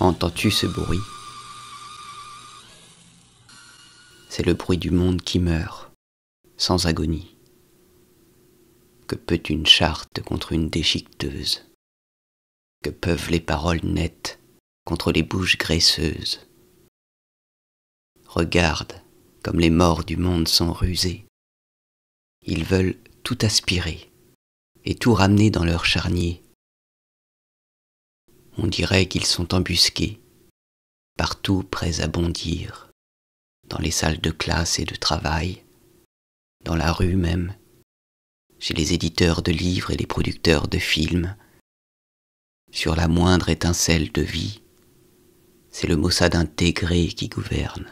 Entends-tu ce bruit C'est le bruit du monde qui meurt, sans agonie. Que peut une charte contre une déchiqueteuse Que peuvent les paroles nettes contre les bouches graisseuses Regarde comme les morts du monde sont rusés. Ils veulent tout aspirer et tout ramener dans leur charnier on dirait qu'ils sont embusqués, partout prêts à bondir, dans les salles de classe et de travail, dans la rue même, chez les éditeurs de livres et les producteurs de films, sur la moindre étincelle de vie, c'est le Mossad intégré qui gouverne.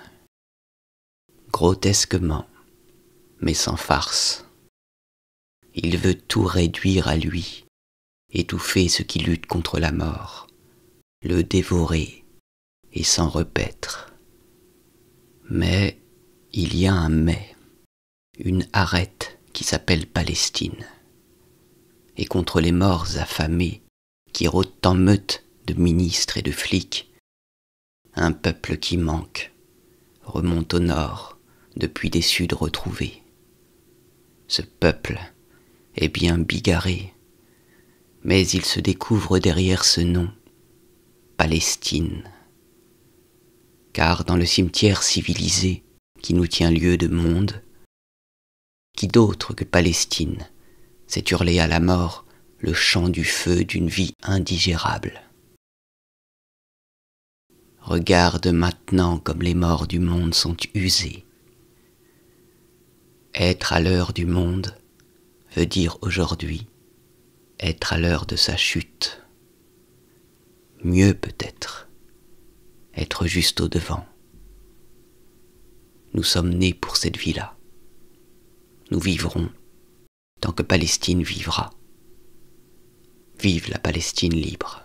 Grotesquement, mais sans farce. Il veut tout réduire à lui, étouffer ce qui lutte contre la mort, le dévorer et s'en repaître. Mais il y a un mais, une arête qui s'appelle Palestine, et contre les morts affamés qui rôdent en meute de ministres et de flics, un peuple qui manque remonte au nord depuis des suds retrouvés. Ce peuple est bien bigarré, mais il se découvre derrière ce nom Palestine. Car dans le cimetière civilisé qui nous tient lieu de monde, qui d'autre que Palestine s'est hurlé à la mort le chant du feu d'une vie indigérable Regarde maintenant comme les morts du monde sont usés. Être à l'heure du monde veut dire aujourd'hui être à l'heure de sa chute mieux peut-être, être juste au devant. Nous sommes nés pour cette vie-là. Nous vivrons tant que Palestine vivra. Vive la Palestine libre.